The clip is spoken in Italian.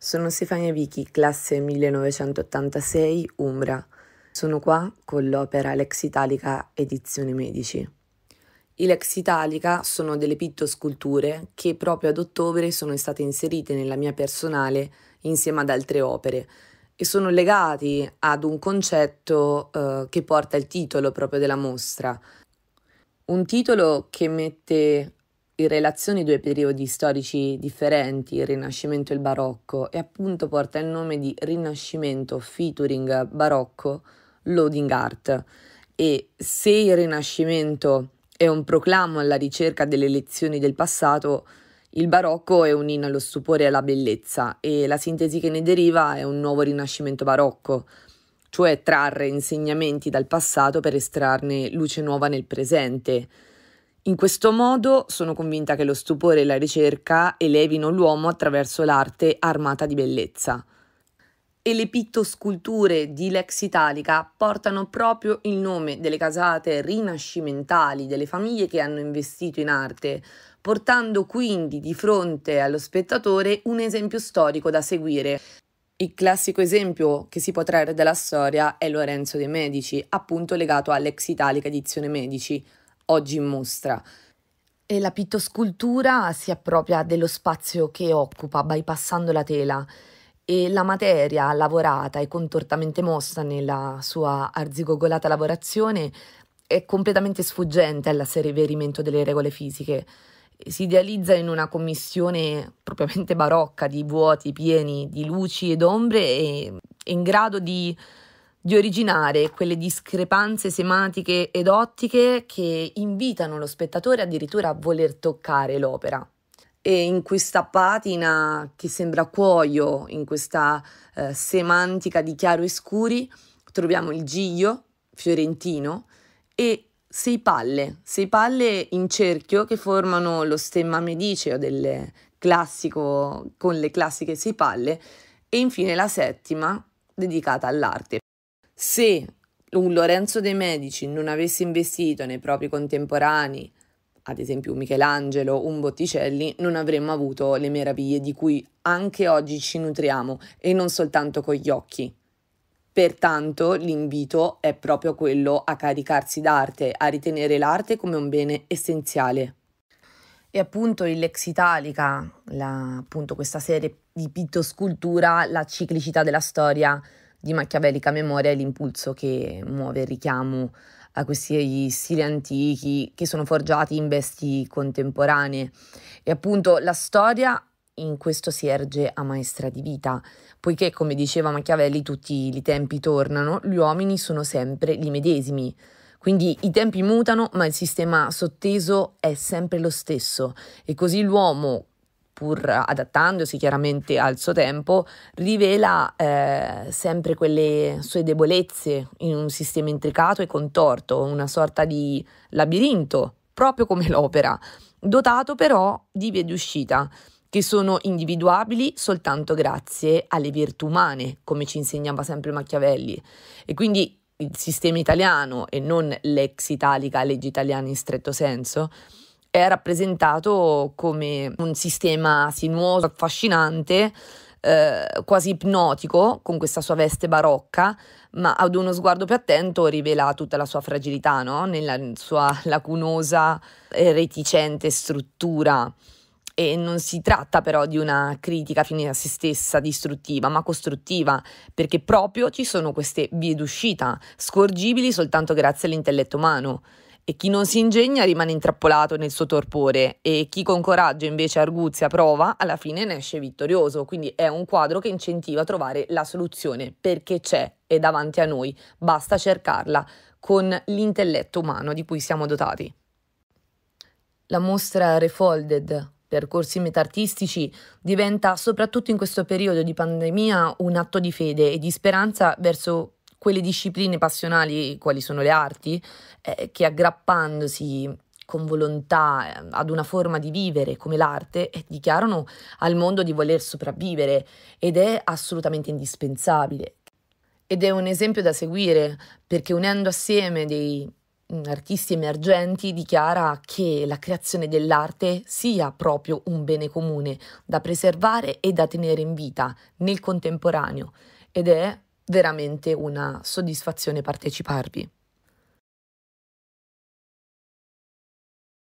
Sono Stefania Vichi, classe 1986, Umbra. Sono qua con l'opera Lex Italica Edizione Medici. I Lex Italica sono delle pittosculture che proprio ad ottobre sono state inserite nella mia personale insieme ad altre opere e sono legati ad un concetto eh, che porta il titolo proprio della mostra. Un titolo che mette in relazione due periodi storici differenti, il Rinascimento e il Barocco, e appunto porta il nome di Rinascimento featuring Barocco Loading Art. E se il Rinascimento è un proclamo alla ricerca delle lezioni del passato, il barocco è un inno allo stupore e alla bellezza e la sintesi che ne deriva è un nuovo rinascimento barocco, cioè trarre insegnamenti dal passato per estrarne luce nuova nel presente. In questo modo sono convinta che lo stupore e la ricerca elevino l'uomo attraverso l'arte armata di bellezza. E le pittosculture di Lex Italica portano proprio il nome delle casate rinascimentali, delle famiglie che hanno investito in arte, portando quindi di fronte allo spettatore un esempio storico da seguire. Il classico esempio che si può trarre dalla storia è Lorenzo de' Medici, appunto legato all'ex Italica edizione Medici, oggi in mostra. E la pittoscultura si appropria dello spazio che occupa bypassando la tela e la materia lavorata e contortamente mossa nella sua arzigogolata lavorazione è completamente sfuggente all'asseverimento delle regole fisiche. Si idealizza in una commissione propriamente barocca di vuoti pieni di luci ed ombre e in grado di di originare quelle discrepanze sematiche ed ottiche che invitano lo spettatore addirittura a voler toccare l'opera. E in questa patina che sembra cuoio, in questa eh, semantica di chiaro e scuri, troviamo il Giglio fiorentino e sei palle, sei palle in cerchio che formano lo stemma mediceo del classico con le classiche sei palle e infine la settima dedicata all'arte. Se un Lorenzo de' Medici non avesse investito nei propri contemporanei, ad esempio un Michelangelo, un Botticelli, non avremmo avuto le meraviglie di cui anche oggi ci nutriamo e non soltanto con gli occhi. Pertanto l'invito è proprio quello a caricarsi d'arte, a ritenere l'arte come un bene essenziale. E appunto il Lex Italica, la, appunto questa serie di pittoscultura, la ciclicità della storia di machiavellica memoria è l'impulso che muove il richiamo a questi stili antichi che sono forgiati in vesti contemporanee. E appunto la storia in questo si erge a maestra di vita, poiché, come diceva Machiavelli, tutti i tempi tornano, gli uomini sono sempre gli medesimi. Quindi i tempi mutano, ma il sistema sotteso è sempre lo stesso e così l'uomo pur adattandosi chiaramente al suo tempo, rivela eh, sempre quelle sue debolezze in un sistema intricato e contorto, una sorta di labirinto, proprio come l'opera, dotato però di vie d'uscita che sono individuabili soltanto grazie alle virtù umane, come ci insegnava sempre Machiavelli. E quindi il sistema italiano e non l'ex italica legge italiana in stretto senso è rappresentato come un sistema sinuoso, affascinante, eh, quasi ipnotico, con questa sua veste barocca, ma ad uno sguardo più attento rivela tutta la sua fragilità, no? nella sua lacunosa e reticente struttura. E non si tratta però di una critica fine a se stessa distruttiva, ma costruttiva, perché proprio ci sono queste vie d'uscita, scorgibili soltanto grazie all'intelletto umano e chi non si ingegna rimane intrappolato nel suo torpore e chi con coraggio invece arguzia prova alla fine ne esce vittorioso, quindi è un quadro che incentiva a trovare la soluzione perché c'è, e davanti a noi, basta cercarla con l'intelletto umano di cui siamo dotati. La mostra Refolded, percorsi metartistici diventa soprattutto in questo periodo di pandemia un atto di fede e di speranza verso quelle discipline passionali, quali sono le arti, eh, che aggrappandosi con volontà eh, ad una forma di vivere come l'arte eh, dichiarano al mondo di voler sopravvivere ed è assolutamente indispensabile. Ed è un esempio da seguire perché unendo assieme dei mm, artisti emergenti dichiara che la creazione dell'arte sia proprio un bene comune da preservare e da tenere in vita nel contemporaneo ed è veramente una soddisfazione parteciparvi.